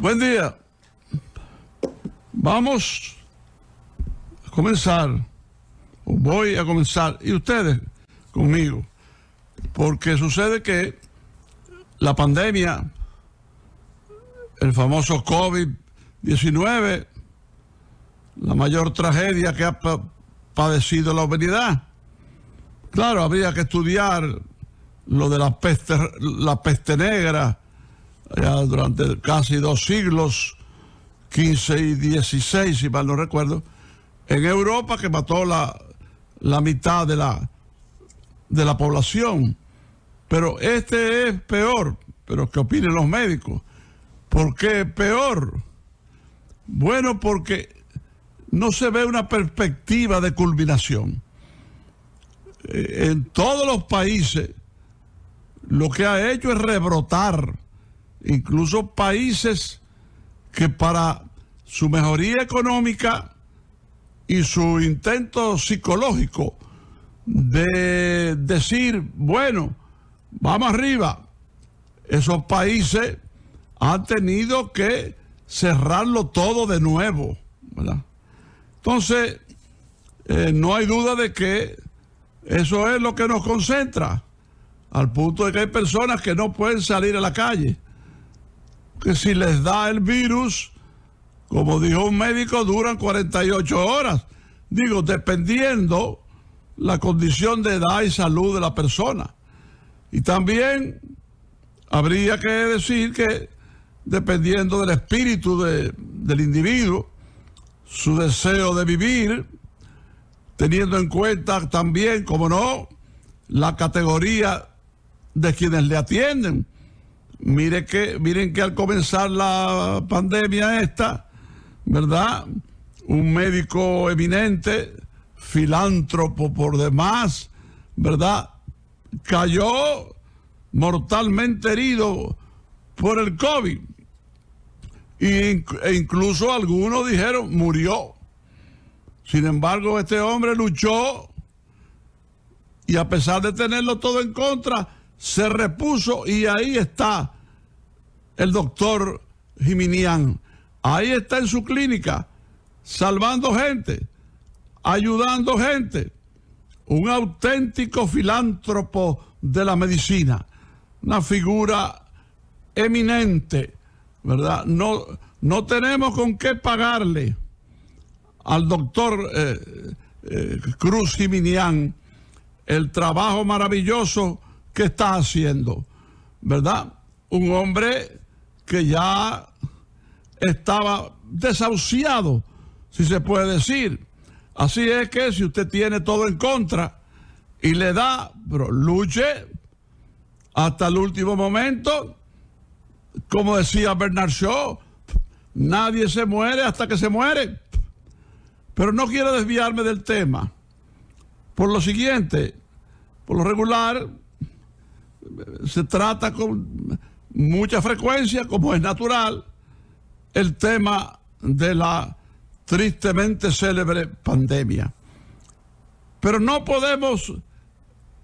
Buen día. Vamos a comenzar, voy a comenzar, y ustedes conmigo, porque sucede que la pandemia, el famoso COVID-19, la mayor tragedia que ha padecido la humanidad. Claro, habría que estudiar lo de la peste, la peste negra, durante casi dos siglos, 15 y 16, si mal no recuerdo, en Europa que mató la, la mitad de la, de la población. Pero este es peor, pero ¿qué opinen los médicos? ¿Por qué peor? Bueno, porque no se ve una perspectiva de culminación. Eh, en todos los países lo que ha hecho es rebrotar incluso países que para su mejoría económica y su intento psicológico de decir, bueno, vamos arriba, esos países han tenido que cerrarlo todo de nuevo. ¿verdad? Entonces, eh, no hay duda de que eso es lo que nos concentra, al punto de que hay personas que no pueden salir a la calle que si les da el virus, como dijo un médico, duran 48 horas. Digo, dependiendo la condición de edad y salud de la persona. Y también habría que decir que dependiendo del espíritu del individuo, su deseo de vivir, teniendo en cuenta también, como no, la categoría de quienes le atienden que, miren que al comenzar la pandemia esta, ¿verdad? Un médico eminente, filántropo por demás, ¿verdad? Cayó mortalmente herido por el COVID. E incluso algunos dijeron murió. Sin embargo, este hombre luchó y a pesar de tenerlo todo en contra, se repuso y ahí está el doctor Jiminian Ahí está en su clínica, salvando gente, ayudando gente. Un auténtico filántropo de la medicina, una figura eminente, ¿verdad? No, no tenemos con qué pagarle al doctor eh, eh, Cruz Jiminian el trabajo maravilloso ¿Qué está haciendo, ¿verdad? Un hombre que ya estaba desahuciado, si se puede decir. Así es que si usted tiene todo en contra y le da, pero luche hasta el último momento, como decía Bernard Shaw, nadie se muere hasta que se muere. Pero no quiero desviarme del tema. Por lo siguiente, por lo regular, se trata con mucha frecuencia, como es natural, el tema de la tristemente célebre pandemia. Pero no podemos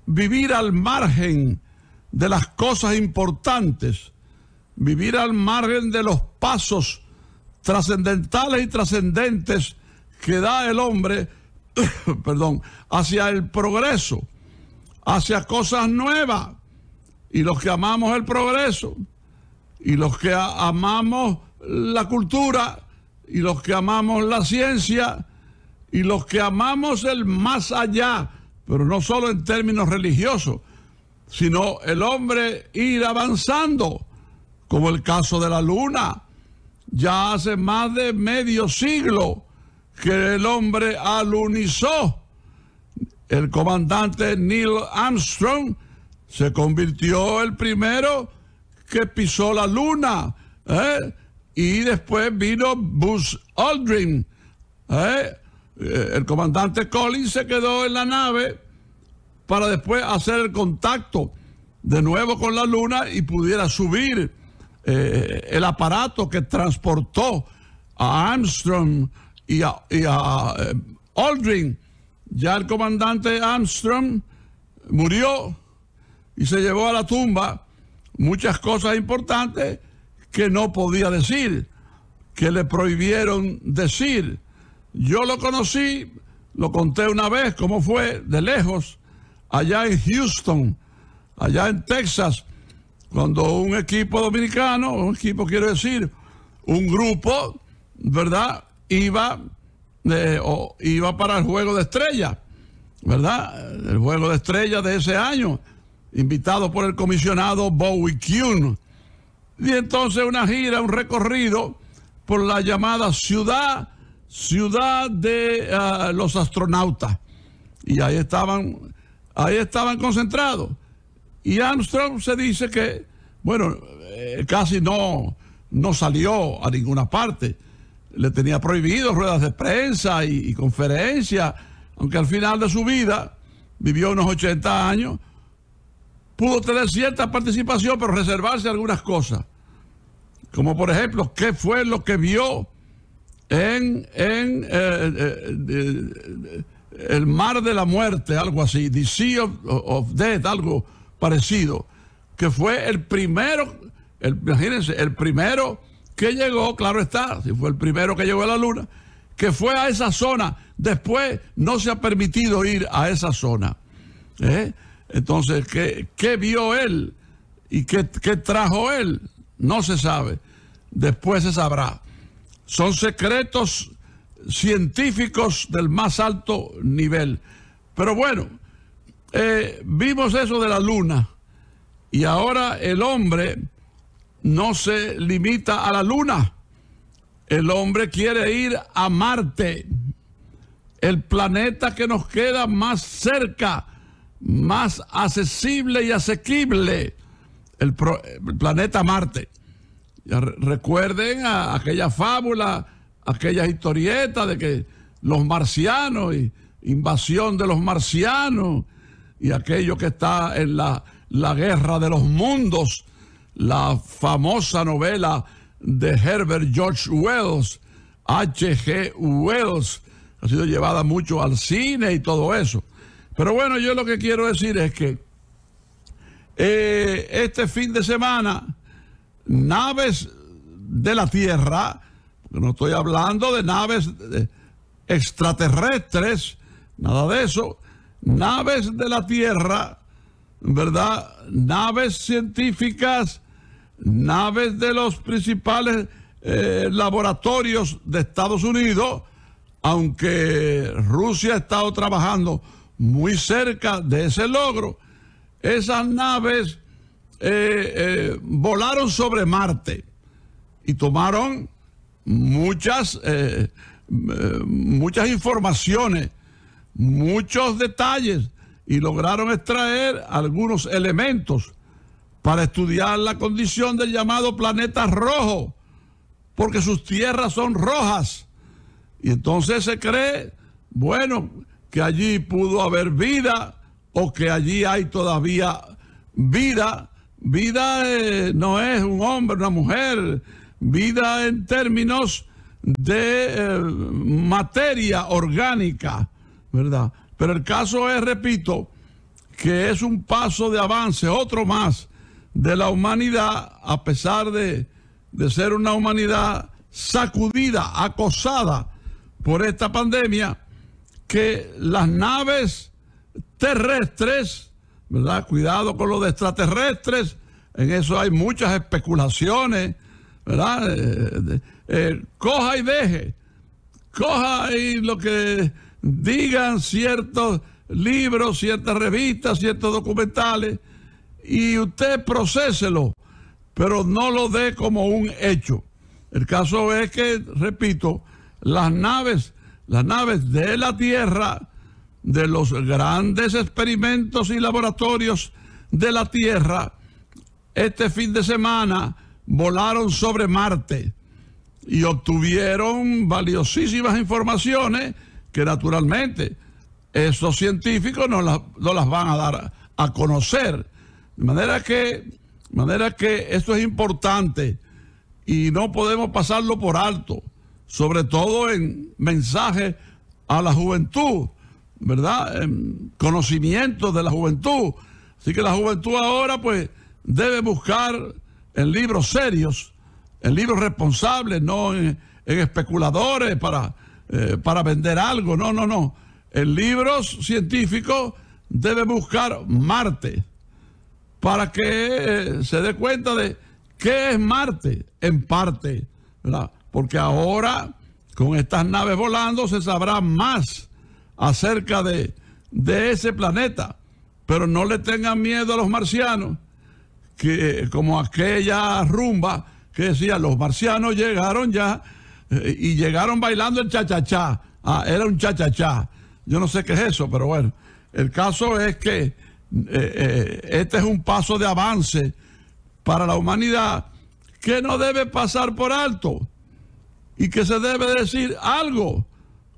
vivir al margen de las cosas importantes, vivir al margen de los pasos trascendentales y trascendentes que da el hombre, perdón, hacia el progreso, hacia cosas nuevas y los que amamos el progreso, y los que amamos la cultura, y los que amamos la ciencia, y los que amamos el más allá, pero no solo en términos religiosos, sino el hombre ir avanzando, como el caso de la luna. Ya hace más de medio siglo que el hombre alunizó. El comandante Neil Armstrong se convirtió el primero que pisó la luna. ¿eh? Y después vino Buzz Aldrin. ¿eh? Eh, el comandante Collins se quedó en la nave para después hacer el contacto de nuevo con la luna y pudiera subir el aparato que transportó a Armstrong y y a Aldrin. Ya el comandante Armstrong murió y se llevó a la tumba muchas cosas importantes que no podía decir, que le prohibieron decir. Yo lo conocí, lo conté una vez, cómo fue, de lejos, allá en Houston, allá en Texas, cuando un equipo dominicano, un equipo quiero decir, un grupo, ¿verdad? Iba, eh, iba para el juego de estrella, ¿verdad? El juego de estrella de ese año invitado por el comisionado Bowie Kuhn. Y entonces una gira, un recorrido por la llamada ciudad, ciudad de ah, los astronautas. Y ahí estaban, ahí estaban concentrados. Y Armstrong se dice que, bueno, eh, casi no, no salió a ninguna parte. Le tenía prohibido ruedas de prensa y, y conferencias, aunque al final de su vida vivió unos 80 años pudo tener cierta participación, pero reservarse algunas cosas. Como por ejemplo, qué fue lo que vio en, en eh, eh, eh, el mar de la muerte, algo así, The Sea of, Death, algo parecido, que fue el primero, imagínense, el primero que llegó, claro está, si fue el primero que llegó a la luna, que fue a esa zona, después no se ha permitido ir a esa zona. ¿Eh? Entonces, ¿qué, vio él? ¿Y qué, trajo él? No se sabe. Después se sabrá. Son secretos científicos del más alto nivel. Pero bueno, eh, vimos eso de la luna y ahora el hombre no se limita a la luna. El hombre quiere ir a Marte, el planeta que nos queda más cerca más accesible y asequible el, planeta Marte. recuerden aquella fábula, aquella historieta de que los marcianos invasión de los marcianos y aquello que está en la, la guerra de los mundos, la famosa novela de Herbert George Wells, H.G. Wells, ha sido llevada mucho al cine y todo eso. Pero bueno, yo lo que quiero decir es que eh, este fin de semana, naves de la Tierra, no estoy hablando de naves eh, extraterrestres, nada de eso, naves de la Tierra, ¿verdad? Naves científicas, naves de los principales eh, laboratorios de Estados Unidos, aunque Rusia ha estado trabajando muy cerca de ese logro, esas naves eh, eh, volaron sobre Marte y tomaron muchas, eh, muchas informaciones, muchos detalles y lograron extraer algunos elementos para estudiar la condición del llamado planeta rojo, porque sus tierras son rojas. Y entonces se cree, bueno, que allí pudo haber vida o que allí hay todavía vida. Vida eh, no es un hombre, una mujer, vida en términos de eh, materia orgánica, ¿verdad? Pero el caso es, repito, que es un paso de avance, otro más, de la humanidad, a pesar de, de ser una humanidad sacudida, acosada por esta pandemia que las naves terrestres, ¿verdad? Cuidado con los de extraterrestres, en eso hay muchas especulaciones, ¿verdad? Eh, eh, coja y deje, coja y lo que digan ciertos libros, ciertas revistas, ciertos documentales, y usted procéselo, pero no lo dé como un hecho. El caso es que, repito, las naves las naves de la Tierra, de los grandes experimentos y laboratorios de la Tierra, este fin de semana volaron sobre Marte y obtuvieron valiosísimas informaciones que naturalmente esos científicos no las, van a dar a, conocer. De manera que, manera que esto es importante y no podemos pasarlo por alto sobre todo en mensajes a la juventud, ¿verdad? En conocimiento de la juventud. Así que la juventud ahora pues debe buscar en libros serios, en libros responsables, no en, especuladores para, eh, para vender algo, no, no, no. En libros científicos debe buscar Marte para que eh, se dé cuenta de qué es Marte en parte, ¿verdad? porque ahora con estas naves volando se sabrá más acerca de, ese planeta. Pero no le tengan miedo a los marcianos, que eh, como aquella rumba que decía, los marcianos llegaron ya eh, y llegaron bailando el chachachá. Ah, era un chachachá. Yo no sé qué es eso, pero bueno, el caso es que eh, este es un paso de avance para la humanidad que no debe pasar por alto y que se debe decir algo,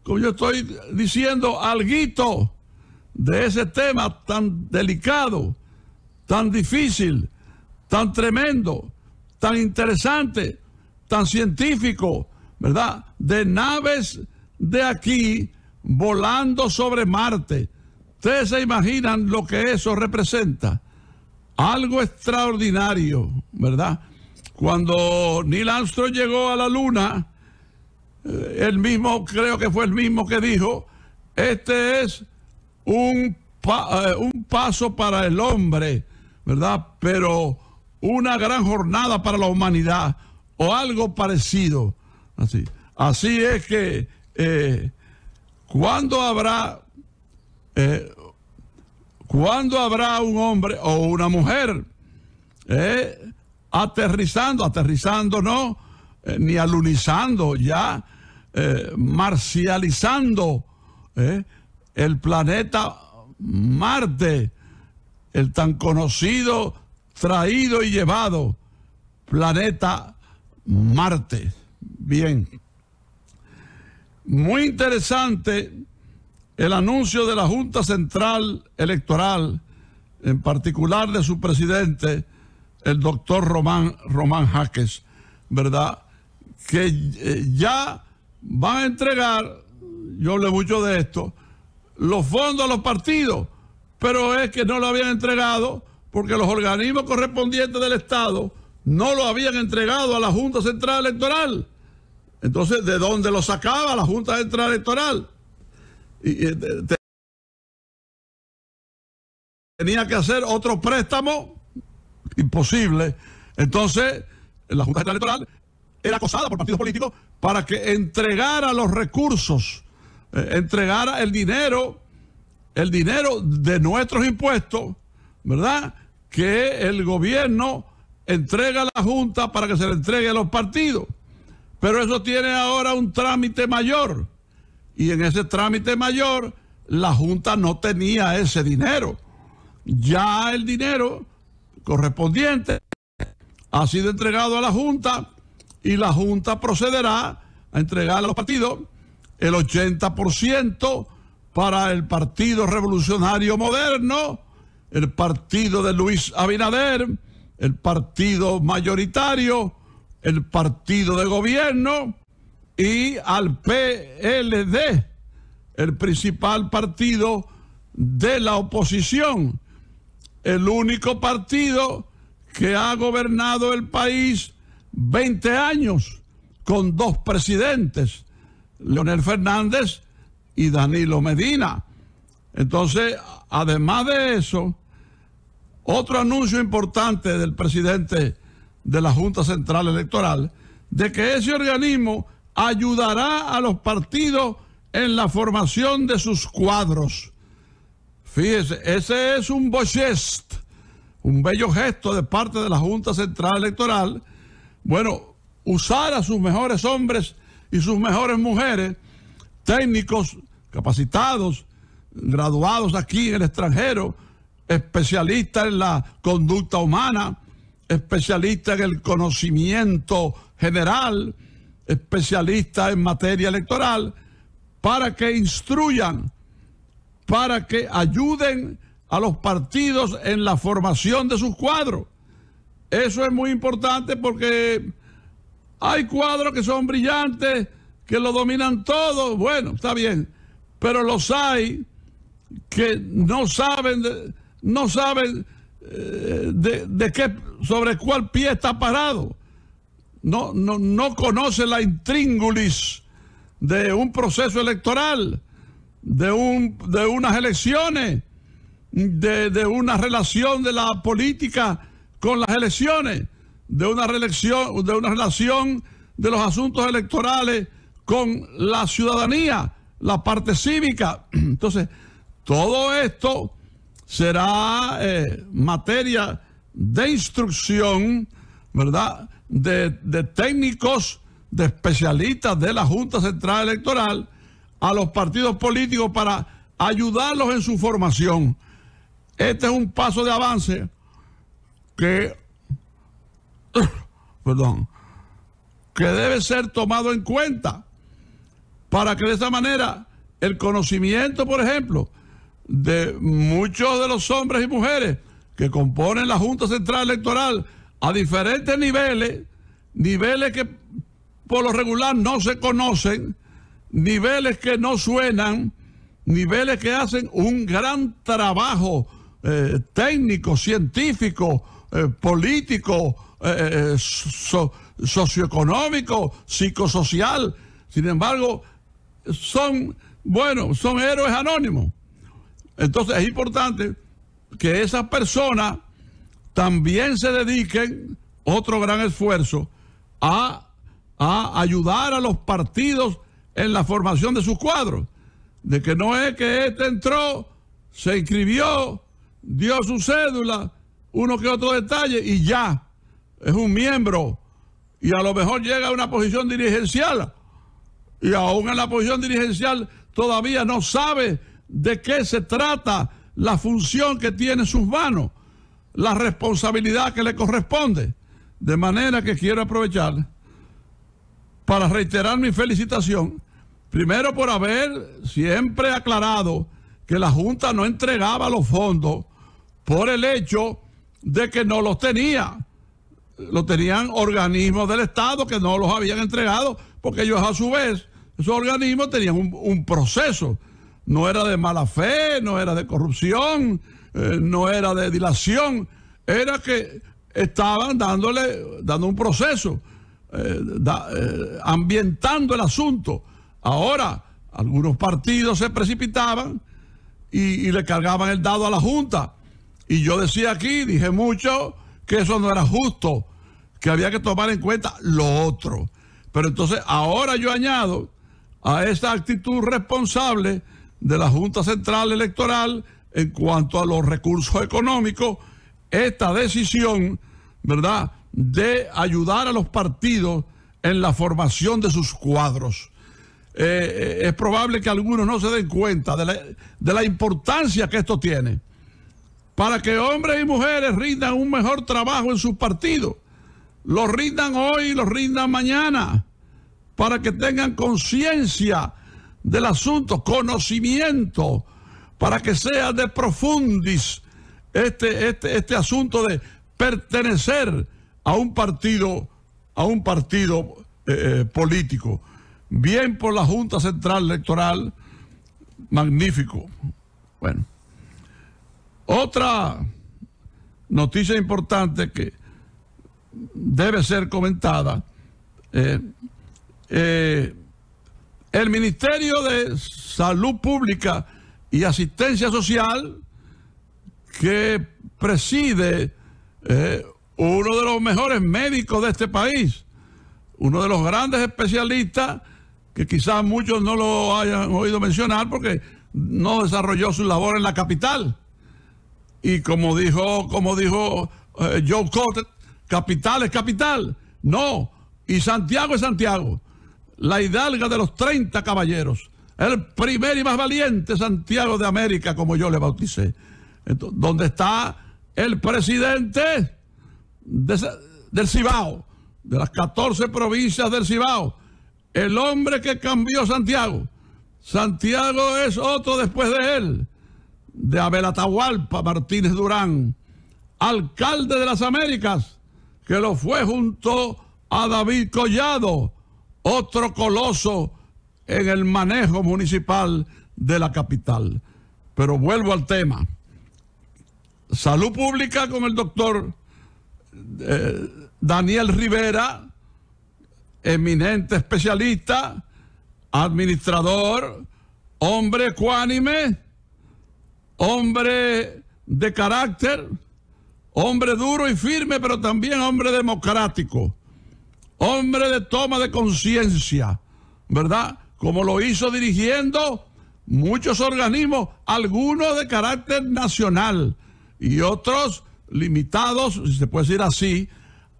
como yo estoy diciendo, alguito de ese tema tan delicado, tan difícil, tan tremendo, tan interesante, tan científico, ¿verdad? De naves de aquí volando sobre Marte. Ustedes se imaginan lo que eso representa. Algo extraordinario, ¿verdad? Cuando Neil Armstrong llegó a la Luna, el mismo, creo que fue el mismo que dijo, este es un, eh, un paso para el hombre, ¿verdad? Pero una gran jornada para la humanidad o algo parecido. Así, Así es que, cuando eh, ¿cuándo habrá... Eh, habrá un hombre o una mujer aterrizando, aterrizando no, ni alunizando ya eh, marcializando eh, el planeta Marte, el tan conocido, traído y llevado planeta Marte. Bien. Muy interesante el anuncio de la Junta Central Electoral, en particular de su presidente, el doctor Román, Román Jaques, ¿verdad? Que eh, ya van a entregar, yo hablé mucho de esto, los fondos a los partidos, pero es que no lo habían entregado porque los organismos correspondientes del Estado no lo habían entregado a la Junta Central Electoral. Entonces, ¿de dónde lo sacaba la Junta Central Electoral? tenía que hacer otro préstamo imposible. Entonces, la Junta Central Electoral era acosada por partidos políticos para que entregara los recursos, eh, entregara el dinero, el dinero de nuestros impuestos, ¿verdad? Que el gobierno entrega a la Junta para que se le entregue a los partidos. Pero eso tiene ahora un trámite mayor. Y en ese trámite mayor, la Junta no tenía ese dinero. Ya el dinero correspondiente ha sido entregado a la Junta y la Junta procederá a entregar a los partidos el 80% para el Partido Revolucionario Moderno, el partido de Luis Abinader, el partido mayoritario, el partido de gobierno y al PLD, el principal partido de la oposición, el único partido que ha gobernado el país 20 años con dos presidentes, Leonel Fernández y Danilo Medina. Entonces, además de eso, otro anuncio importante del presidente de la Junta Central Electoral, de que ese organismo ayudará a los partidos en la formación de sus cuadros. Fíjese, ese es un bochest, un bello gesto de parte de la Junta Central Electoral bueno, usar a sus mejores hombres y sus mejores mujeres, técnicos capacitados, graduados aquí en el extranjero, especialistas en la conducta humana, especialistas en el conocimiento general, especialistas en materia electoral, para que instruyan, para que ayuden a los partidos en la formación de sus cuadros. Eso es muy importante porque hay cuadros que son brillantes, que lo dominan todo, bueno, está bien, pero los hay que no saben, no saben eh, de, de, qué, sobre cuál pie está parado. No, no, conoce la intríngulis de un proceso electoral, de, un, de unas elecciones, de, de una relación de la política con las elecciones, de una reelección, de una relación de los asuntos electorales con la ciudadanía, la parte cívica. Entonces, todo esto será eh, materia de instrucción, ¿verdad? de técnicos, de especialistas de la Junta Central Electoral a los partidos políticos para ayudarlos en su formación. Este es un paso de avance que, perdón, que debe ser tomado en cuenta para que de esa manera el conocimiento, por ejemplo, de muchos de los hombres y mujeres que componen la Junta Central Electoral a diferentes niveles, niveles que por lo regular no se conocen, niveles que no suenan, niveles que hacen un gran trabajo eh, técnico, científico, eh, político, eh, eh, socioeconómico, psicosocial. Sin embargo, son, bueno, son héroes anónimos. Entonces es importante que esas personas también se dediquen, otro gran esfuerzo, a, a ayudar a los partidos en la formación de sus cuadros. De que no es que este entró, se inscribió, dio su cédula uno que otro detalle y ya es un miembro y a lo mejor llega a una posición dirigencial y aún en la posición dirigencial todavía no sabe de qué se trata la función que tiene sus manos, la responsabilidad que le corresponde. De manera que quiero aprovechar para reiterar mi felicitación, primero por haber siempre aclarado que la Junta no entregaba los fondos por el hecho de que no los tenía. Lo tenían organismos del Estado que no los habían entregado, porque ellos a su vez, esos organismos tenían un, proceso. No era de mala fe, no era de corrupción, eh, no era de dilación, era que estaban dándole, dando un proceso, eh, eh, ambientando el asunto. Ahora, algunos partidos se precipitaban y le cargaban el dado a la Junta y yo decía aquí, dije mucho, que eso no era justo, que había que tomar en cuenta lo otro. Pero entonces ahora yo añado a esa actitud responsable de la Junta Central Electoral en cuanto a los recursos económicos, esta decisión, ¿verdad?, de ayudar a los partidos en la formación de sus cuadros. Eh, eh, es probable que algunos no se den cuenta de la importancia que esto tiene para que hombres y mujeres rindan un mejor trabajo en sus partidos. Los rindan hoy los rindan mañana, para que tengan conciencia del asunto, conocimiento, para que sea de profundis este, este, este asunto de pertenecer a un partido, a un partido eh, eh, político. Bien por la Junta Central Electoral, magnífico. Bueno. Otra noticia importante que debe ser comentada, eh, eh, el Ministerio de Salud Pública y Asistencia Social, que preside eh, uno de los mejores médicos de este país, uno de los grandes especialistas, que quizás muchos no lo hayan oído mencionar porque no desarrolló su labor en la capital y como dijo, como dijo eh, Joe Cotter, capital es capital. No, y Santiago es Santiago, la hidalga de los 30 caballeros, el primer y más valiente Santiago de América, como yo le bauticé. donde está el presidente del Cibao, de las 14 provincias del Cibao, el hombre que cambió Santiago. Santiago es otro después de él de Abel Atahualpa Martínez Durán, alcalde de las Américas, que lo fue junto a David Collado, otro coloso en el manejo municipal de la capital. Pero vuelvo al tema. Salud pública con el doctor eh, Daniel Rivera, eminente especialista, administrador, hombre ecuánime hombre de carácter, hombre duro y firme, pero también hombre democrático, hombre de toma de conciencia, ¿verdad? Como lo hizo dirigiendo muchos organismos, algunos de carácter nacional y otros limitados, si se puede decir así,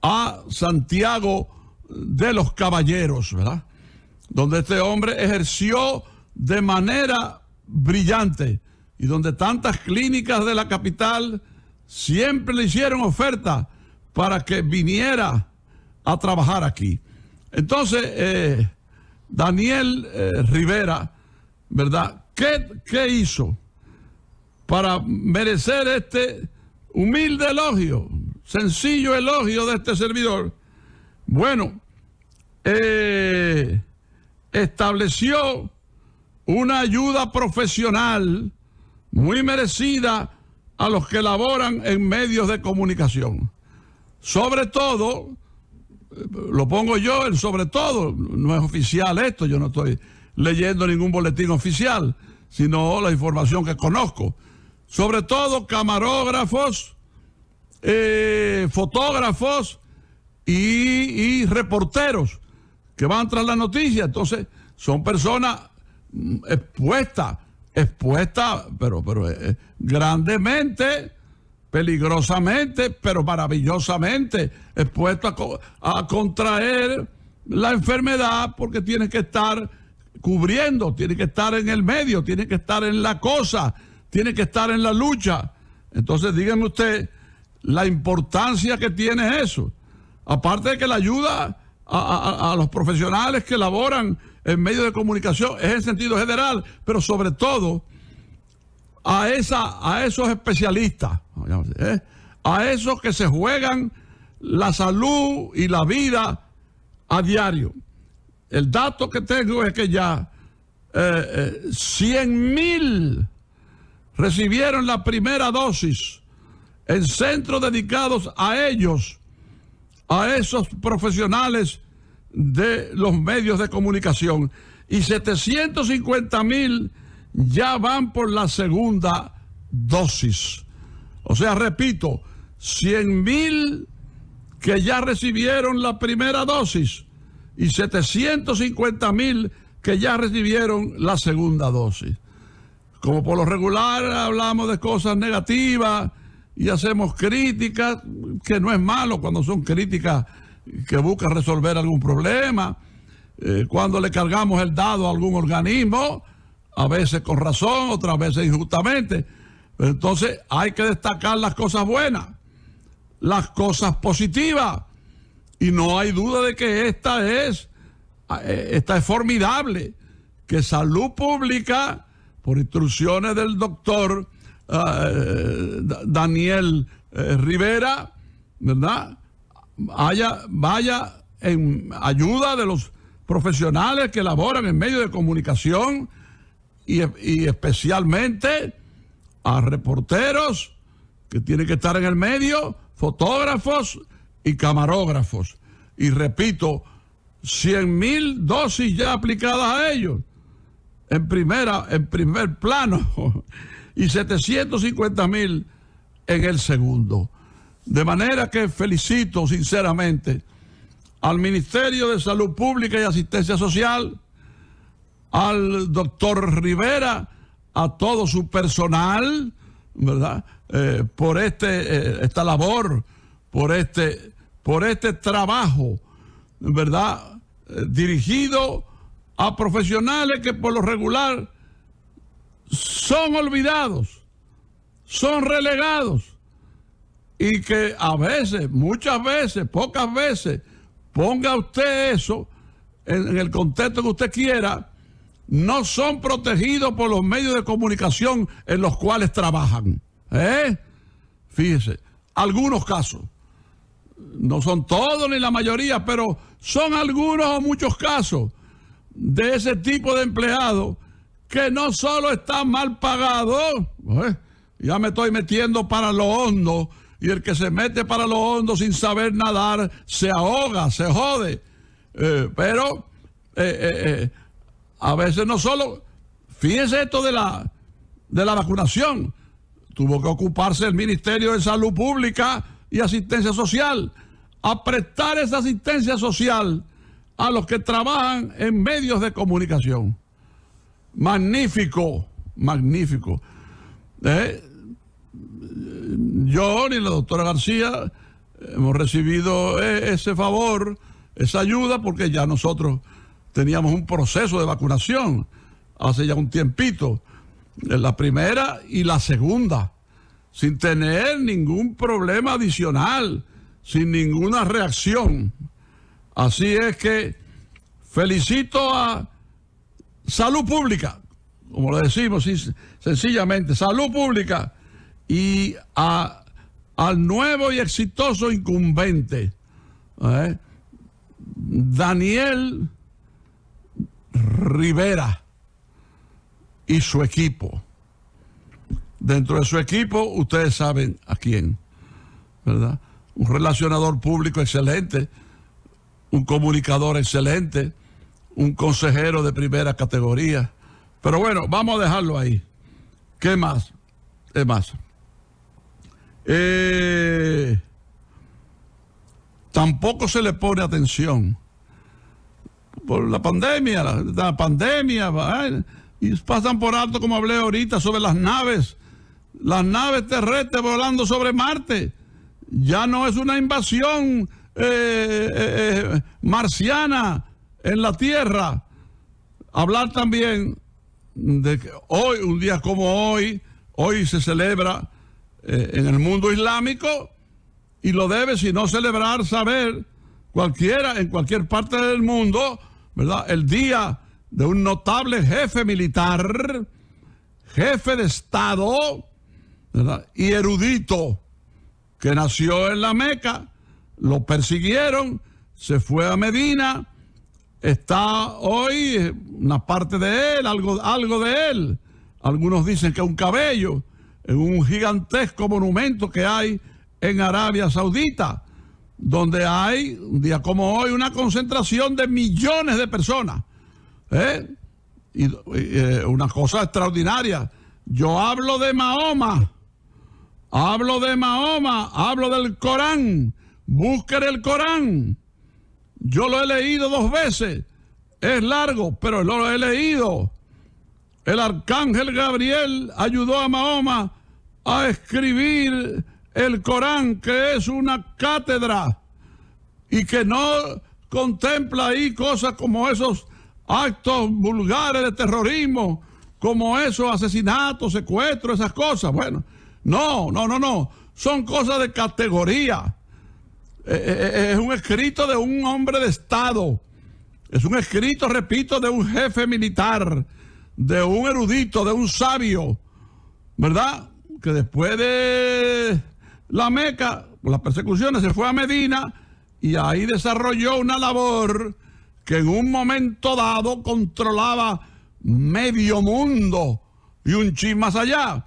a Santiago de los Caballeros, ¿verdad? Donde este hombre ejerció de manera brillante y donde tantas clínicas de la capital siempre le hicieron oferta para que viniera a trabajar aquí. Entonces, eh, Daniel eh, Rivera, ¿verdad? ¿Qué, hizo para merecer este humilde elogio, sencillo elogio de este servidor? Bueno, eh, estableció una ayuda profesional muy merecida a los que laboran en medios de comunicación. Sobre todo, eh, lo pongo yo, el sobre todo, no es oficial esto, yo no estoy leyendo ningún boletín oficial, sino la información que conozco. Sobre todo camarógrafos, eh, fotógrafos y, y reporteros que van tras la noticia. Entonces, son personas mm, expuestas expuesta, pero, pero eh, eh, grandemente, peligrosamente, pero maravillosamente expuesta a, contraer la enfermedad porque tiene que estar cubriendo, tiene que estar en el medio, tiene que estar en la cosa, tiene que estar en la lucha. Entonces díganme usted la importancia que tiene eso. Aparte de que la ayuda a los profesionales que laboran en medios de comunicación, es en sentido general, pero sobre todo a, esa, a esos especialistas, ¿eh? a esos que se juegan la salud y la vida a diario. El dato que tengo es que ya eh, eh, cien mil recibieron la primera dosis en centros dedicados a ellos, a esos profesionales de los medios de comunicación y 750 mil ya van por la segunda dosis. O sea, repito, 100 mil que ya recibieron la primera dosis y 750 mil que ya recibieron la segunda dosis. Como por lo regular hablamos de cosas negativas y hacemos críticas, que no es malo cuando son críticas que busca resolver algún problema, eh, cuando le cargamos el dado a algún organismo, a veces con razón, otras veces injustamente. entonces hay que destacar las cosas buenas, las cosas positivas. Y no hay duda de que esta es, eh, esta es formidable, que salud pública, por instrucciones del doctor eh, Daniel Rivera, ¿verdad? haya, vaya en ayuda de los profesionales que laboran en medios de comunicación y, especialmente a reporteros que tienen que estar en el medio, fotógrafos y camarógrafos. Y repito, 100 mil dosis ya aplicadas a ellos en, primera, en primer plano y 750 mil en el segundo. De manera que felicito sinceramente al Ministerio de Salud Pública y Asistencia Social, al doctor Rivera, a todo su personal, ¿verdad? Eh, por este, eh, esta labor, por este, por este trabajo, ¿verdad? Eh, dirigido a profesionales que por lo regular son olvidados, son relegados y que a veces, muchas veces, pocas veces, ponga usted eso en, el contexto que usted quiera, no son protegidos por los medios de comunicación en los cuales trabajan. ¿eh? Fíjese, algunos casos, no son todos ni la mayoría, pero son algunos o muchos casos de ese tipo de empleados que no solo están mal pagados, ¿eh? ya me estoy metiendo para lo hondo, y el que se mete para los hondos sin saber nadar se ahoga, se jode. Eh, pero eh, eh, a veces no solo, fíjense esto de la, de la vacunación, tuvo que ocuparse el Ministerio de Salud Pública y Asistencia Social, a prestar esa asistencia social a los que trabajan en medios de comunicación. Magnífico, magnífico yo ni la doctora García hemos recibido eh, ese favor, esa ayuda, porque ya nosotros teníamos un proceso de vacunación hace ya un tiempito, la primera y la segunda, sin tener ningún problema adicional, sin ninguna reacción. Así es que felicito a Salud Pública, como lo decimos sencillamente, Salud Pública y al nuevo y exitoso incumbente, ¿eh? Daniel Rivera y su equipo. Dentro de su equipo, ustedes saben a quién, ¿verdad? Un relacionador público excelente, un comunicador excelente, un consejero de primera categoría. Pero bueno, vamos a dejarlo ahí. ¿Qué más? ¿Qué más? Eh, tampoco se le pone atención por la pandemia, la, pandemia, y pasan por alto, como hablé ahorita, sobre las naves, las naves terrestres volando sobre Marte. Ya no es una invasión eh, eh, marciana en la Tierra. Hablar también de que hoy, un día como hoy, hoy se celebra eh, en el mundo islámico y lo debe, si no celebrar, saber cualquiera, en cualquier parte del mundo, ¿verdad? El día de un notable jefe militar, jefe de Estado y erudito que nació en la Meca, lo persiguieron, se fue a Medina, está hoy eh, una parte de él, algo, algo de él. Algunos dicen que un cabello, un gigantesco monumento que hay en Arabia Saudita, donde hay, un día como hoy, una concentración de millones de personas. ¿eh? Y, eh, una cosa extraordinaria. Yo hablo de Mahoma, hablo de Mahoma, hablo del Corán, busquen el Corán. Yo lo he leído dos veces, es largo, pero lo he leído el arcángel Gabriel ayudó a Mahoma a escribir el Corán, que es una cátedra y que no contempla ahí cosas como esos actos vulgares de terrorismo, como esos asesinatos, secuestros, esas cosas. Bueno, no, no, no, no. Son cosas de categoría. Eh, eh, eh, es un escrito de un hombre de Estado. Es un escrito, repito, de un jefe militar de un erudito, de un sabio, ¿verdad? Que después de la Meca, las persecuciones, se fue a Medina y ahí desarrolló una labor que en un momento dado controlaba medio mundo y un chis más allá,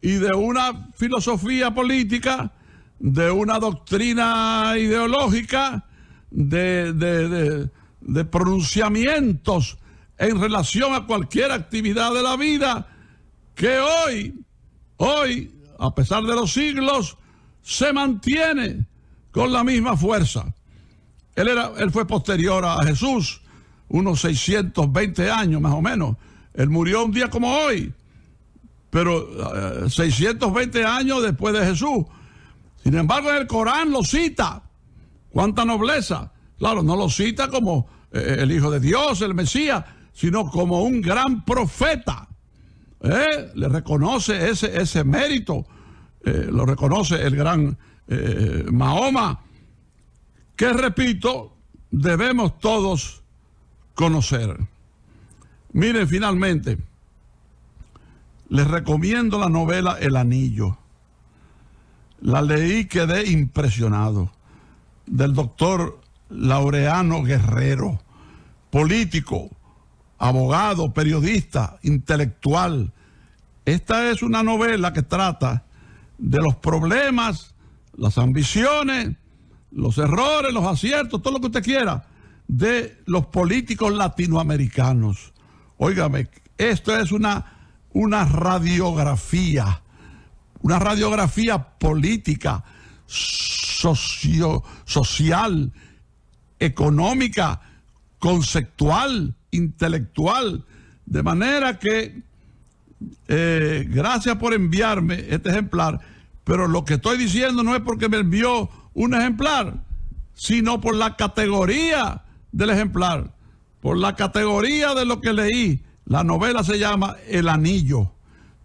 y de una filosofía política, de una doctrina ideológica, de, de pronunciamientos en relación a cualquier actividad de la vida que hoy, hoy, a pesar de los siglos, se mantiene con la misma fuerza. Él, era, él fue posterior a Jesús, unos 620 años más o menos. Él murió un día como hoy, pero 620 eh, años después de Jesús. Sin embargo, en el Corán lo cita. ¡Cuánta nobleza! Claro, no lo cita como eh, el Hijo de Dios, el Mesías, sino como un gran profeta. ¿Eh? Le reconoce ese, ese mérito, eh, lo reconoce el gran eh, Mahoma, que repito, debemos todos conocer. Miren, finalmente, les recomiendo la novela El Anillo. La leí, quedé impresionado, del doctor Laureano Guerrero, político, abogado, periodista, intelectual. Esta es una novela que trata de los problemas, las ambiciones, los errores, los aciertos, todo lo que usted quiera, de los políticos latinoamericanos. Óigame, esto es una, una radiografía, una radiografía política, socio, social, económica, conceptual intelectual. De manera que, eh, gracias por enviarme este ejemplar, pero lo que estoy diciendo no es porque me envió un ejemplar, sino por la categoría del ejemplar, por la categoría de lo que leí. La novela se llama El Anillo.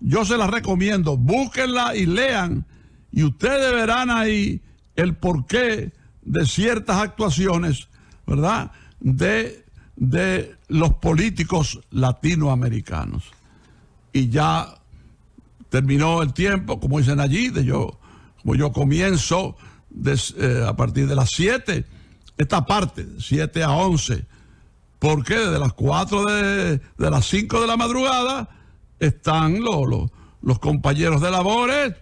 Yo se la recomiendo, búsquenla y lean, y ustedes verán ahí el porqué de ciertas actuaciones, ¿verdad? De de los políticos latinoamericanos. Y ya terminó el tiempo, como dicen allí, de yo, como yo comienzo eh, a partir de las 7, esta parte, 7 a 11. Porque desde las 4 de, las 5 de la madrugada están los, los, compañeros de labores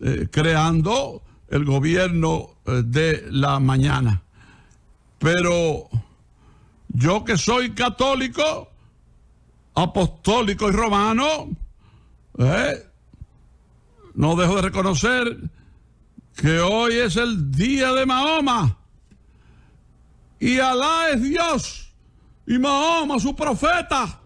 eh, creando el gobierno eh, de la mañana. Pero yo que soy católico, apostólico y romano, ¿eh? no dejo de reconocer que hoy es el día de Mahoma. Y Alá es Dios y Mahoma su profeta.